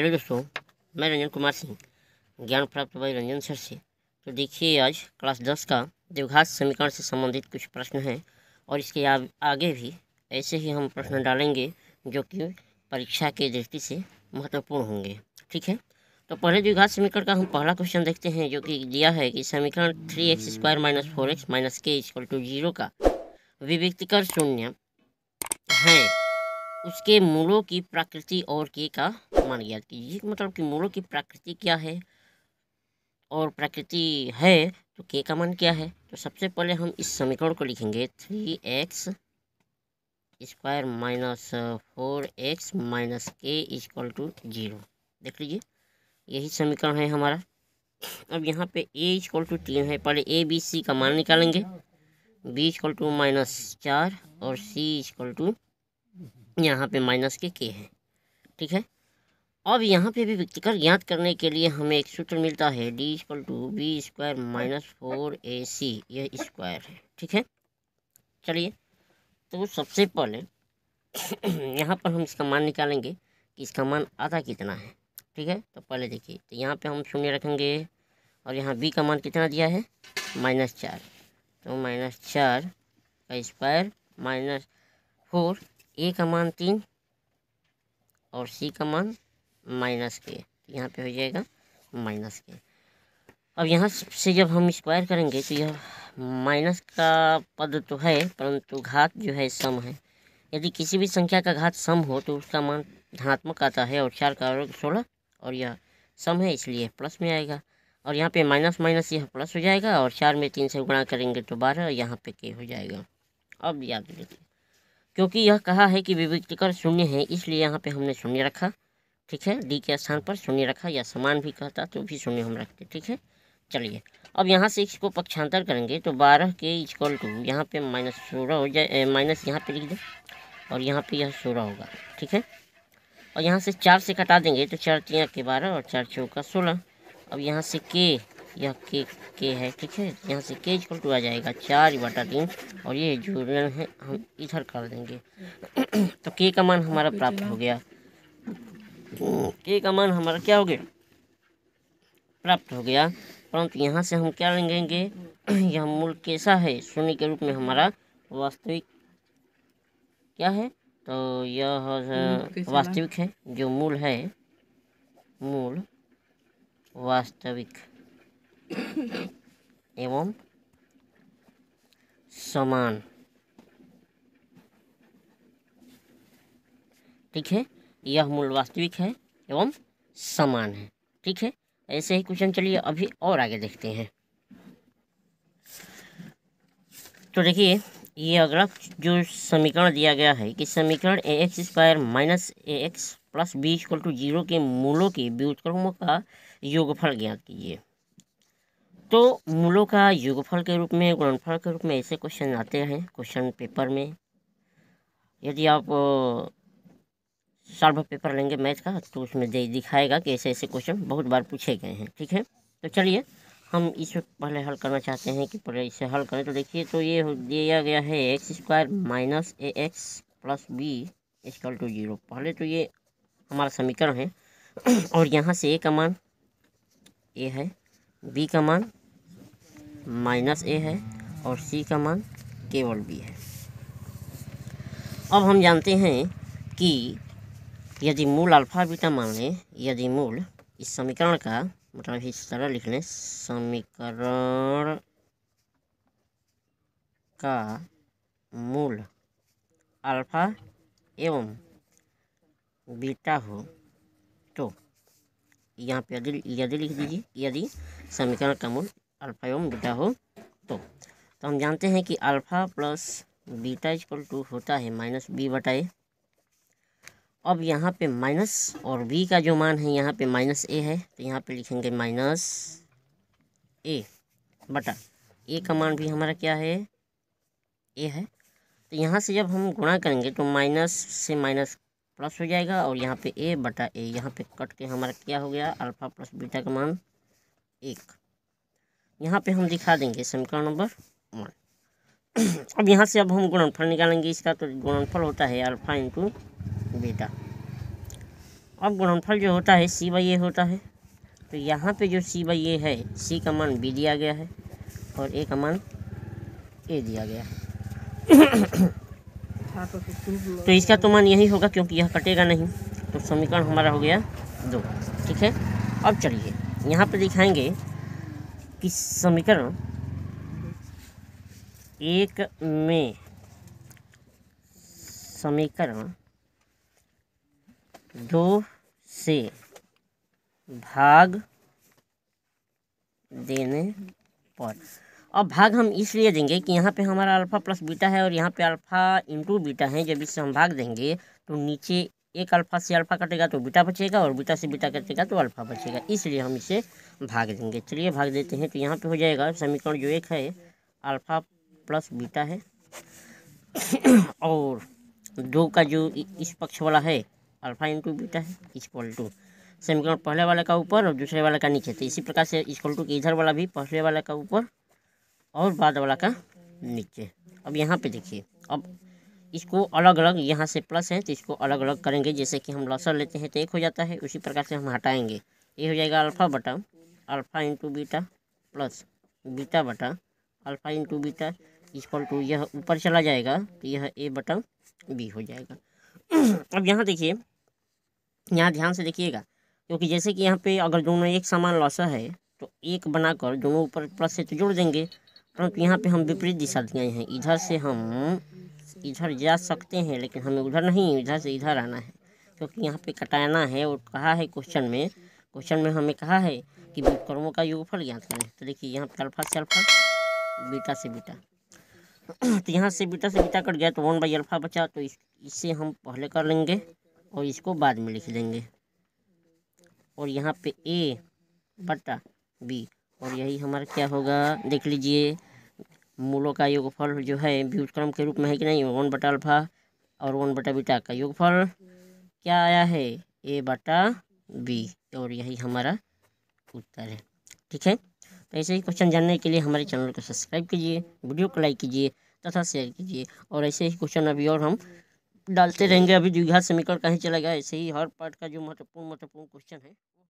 hello दोस्तों मैं रंजन कुमार सिंह ज्ञान प्राप्त भाई रंजन सर से तो देखिए आज क्लास दस का देवघात समीकरण से संबंधित कुछ प्रश्न हैं और इसके आ, आगे भी ऐसे ही हम प्रश्न डालेंगे जो कि परीक्षा के दृष्टि से महत्वपूर्ण होंगे ठीक है तो पहले द्विघात समीकरण का हम पहला क्वेश्चन देखते हैं जो कि दिया है कि समीकरण three x square minus four x minus k equal to zero का विव्यक्तिकर शून्य है उसके मूलों की प्रकृति और के का मान गया कीजिए मतलब कि मूलों की प्रकृति क्या है और प्रकृति है तो के का मान क्या है तो सबसे पहले हम इस समीकरण को लिखेंगे three x square minus four x minus k equal to zero देख लीजिए यही समीकरण है हमारा अब यहाँ पे ए इजक्वल टू तीन है पहले ए बी सी का मान निकालेंगे बी इजक्वल टू माइनस चार और सी इजक्वल टू यहाँ पे माइनस के के है ठीक है अब यहाँ पे भी व्यक्तिकर ज्ञात करने के लिए हमें एक सूत्र मिलता है D equal to b square minus four a c यह स्क्वायर है ठीक है चलिए तो सबसे पहले यहाँ पर हम इसका मान निकालेंगे कि इसका मान आधा कितना है ठीक है तो पहले देखिए तो यहाँ पे हम शून्य रखेंगे और यहाँ बी का मान कितना दिया है माइनस चार तो माइनस चार का स्क्वायर माइनस फोर ए का मान तीन और सी का मान माइनस के तो यहाँ पे हो जाएगा माइनस के अब यहाँ से जब हम स्क्वायर करेंगे तो यह माइनस का पद तो है परंतु घात जो है सम है यदि किसी भी संख्या का घात सम हो तो उसका मान धनात्मक आता है और चार का वर्ग सोलह और यह सम है इसलिए प्लस में आएगा और यहाँ पे माइनस माइनस यह प्लस हो जाएगा और चार में तीन से गुणा करेंगे तो बारह यहाँ पे के हो जाएगा अब याद रखिए क्योंकि यह कहा है कि विविक्तिकर शून्य है इसलिए यहाँ पे हमने शून्य रखा ठीक है डी के स्थान पर शून्य रखा या समान भी कहता तो भी शून्य हम रखते ठीक है चलिए अब यहाँ से इसको पक्षांतर करेंगे तो बारह के इजक्वल टू यहाँ पे माइनस सोलह हो जाए माइनस यहाँ पे लिख दें और यहाँ पे यह सोलह होगा ठीक है और यहाँ से चार से कटा देंगे तो चार तिया के बारह और चार का सोलह अब यहाँ से के यह के के है ठीक है यहाँ से के इक्वल टू आ जाएगा चार बटा तीन और ये जो जोड़ना है हम इधर कर देंगे तो के का मान हमारा प्राप्त हो गया के का मान हमारा क्या हो गया प्राप्त हो गया परंतु यहाँ से हम क्या लेंगे यह मूल कैसा है शून्य के रूप में हमारा वास्तविक क्या है तो यह वास्तविक है जो मूल है मूल वास्तविक एवं समान ठीक है यह मूल वास्तविक है एवं समान है ठीक है ऐसे ही क्वेश्चन चलिए अभी और आगे देखते हैं तो देखिए ये अगला जो समीकरण दिया गया है कि समीकरण a x square minus a x plus b equal to zero के मूलों के व्युत्क्रमों का योगफल ज्ञात कीजिए तो मूलों का युगफल के रूप में गुणनफल के रूप में ऐसे क्वेश्चन आते हैं क्वेश्चन पेपर में यदि आप सर्व पेपर लेंगे मैथ का तो उसमें दे दिखाएगा कि ऐसे ऐसे क्वेश्चन बहुत बार पूछे गए हैं ठीक है तो चलिए हम इस पहले हल करना चाहते हैं कि पहले इसे हल करें तो देखिए तो ये दिया गया है x square minus a x plus b equal to zero पहले तो ये हमारा समीकरण है और यहाँ से ए का मान ए है बी का मान माइनस ए है और सी का मान केवल बी है अब हम जानते हैं कि यदि मूल अल्फा बीटा मान लें यदि मूल इस समीकरण का मतलब इस तरह लिख लें समीकरण का मूल अल्फा एवं बीटा हो तो यहाँ पे यदि यदि लिख दीजिए यदि समीकरण का मूल अल्फ़ा एवं बीटा हो तो तो हम जानते हैं कि alpha plus beta equal to होता है माइनस बी बटा ए अब यहाँ पे माइनस और बी का जो मान है यहाँ पे माइनस ए है तो यहाँ पे लिखेंगे माइनस ए बटा ए का मान भी हमारा क्या है ए है तो यहाँ से जब हम गुणा करेंगे तो माइनस से माइनस प्लस हो जाएगा और यहाँ पे ए बटा ए यहाँ पे कट के हमारा क्या हो गया अल्फ़ा प्लस बीटा का मान एक यहाँ पे हम दिखा देंगे समीकरण नंबर वन अब यहाँ से अब हम गुणनफल निकालेंगे इसका तो गुणनफल होता है अल्फा इंटू बीटा अब गुणनफल जो होता है सी बाई ए होता है तो यहाँ पे जो सी बाई ए है सी का मान बी दिया गया है और ए का मान ए दिया गया है तो इसका तो मान यही होगा क्योंकि यह कटेगा नहीं तो समीकरण हमारा हो गया दो ठीक है अब चलिए यहाँ पे दिखाएंगे कि समीकरण एक में समीकरण दो से भाग देने पर अब भाग हम इसलिए देंगे कि यहाँ पे हमारा अल्फ़ा प्लस बीटा है और यहाँ पे अल्फ़ा इंटू बीटा है जब इससे हम भाग देंगे तो नीचे एक अल्फ़ा से अल्फ़ा कटेगा तो बीटा बचेगा और बीटा से बीटा कटेगा तो अल्फ़ा बचेगा इसलिए हम इसे भाग देंगे चलिए भाग देते हैं तो यहाँ पे हो जाएगा समीकरण जो एक है अल्फ़ा प्लस बीटा है और दो का जो इस पक्ष वाला है अल्फ़ा इंटू बीटा है इक्वल टू समीकरण पहले वाला का ऊपर और दूसरे वाला का नीचे तो इसी प्रकार से इक्वल टू के इधर वाला भी पहले वाला का ऊपर और बाद वाला का नीचे अब यहाँ पे देखिए अब इसको अलग अलग यहाँ से प्लस है तो इसको अलग अलग करेंगे जैसे कि हम लसर लेते हैं तो एक हो जाता है उसी प्रकार से हम हटाएंगे ये हो जाएगा अल्फ़ा बटा alpha into beta plus beta बटा alpha into beta equal to यह ऊपर चला जाएगा तो यह ए बटा बी हो जाएगा अब यहाँ देखिए यहाँ ध्यान से देखिएगा क्योंकि जैसे कि यहाँ पे अगर दोनों एक समान लॉसा है तो एक बनाकर दोनों ऊपर प्लस से तो जोड़ देंगे परंतु यहाँ पे हम विपरीत दिशा दिए हैं इधर से हम इधर जा सकते हैं लेकिन हमें उधर नहीं इधर से इधर आना है क्योंकि यहाँ पे कटाना है और कहा है क्वेश्चन में क्वेश्चन में हमें कहा है कि कर्मों का योगफल ज्ञात करें तो देखिए यहाँ पे अल्फा से अल्फा बीटा से बीटा तो यहाँ से बीटा से बीटा कट गया तो वन बाई अल्फा बचा तो इस, इससे हम पहले कर लेंगे और इसको बाद में लिख देंगे और यहाँ पे ए बटा बी और यही हमारा क्या होगा देख लीजिए मूलों का योगफल जो है व्युतक्रम के रूप में है कि नहीं वन बटा अल्फा और वन बटा बीटा का योगफल क्या आया है ए बटा बी तो और यही हमारा उत्तर है ठीक है तो ऐसे ही क्वेश्चन जानने के लिए हमारे चैनल को सब्सक्राइब कीजिए वीडियो को लाइक कीजिए तथा शेयर कीजिए और ऐसे ही क्वेश्चन अभी और हम डालते रहेंगे अभी द्विघात समीकरण कहीं चला गया ऐसे ही हर पार्ट का जो महत्वपूर्ण महत्वपूर्ण क्वेश्चन है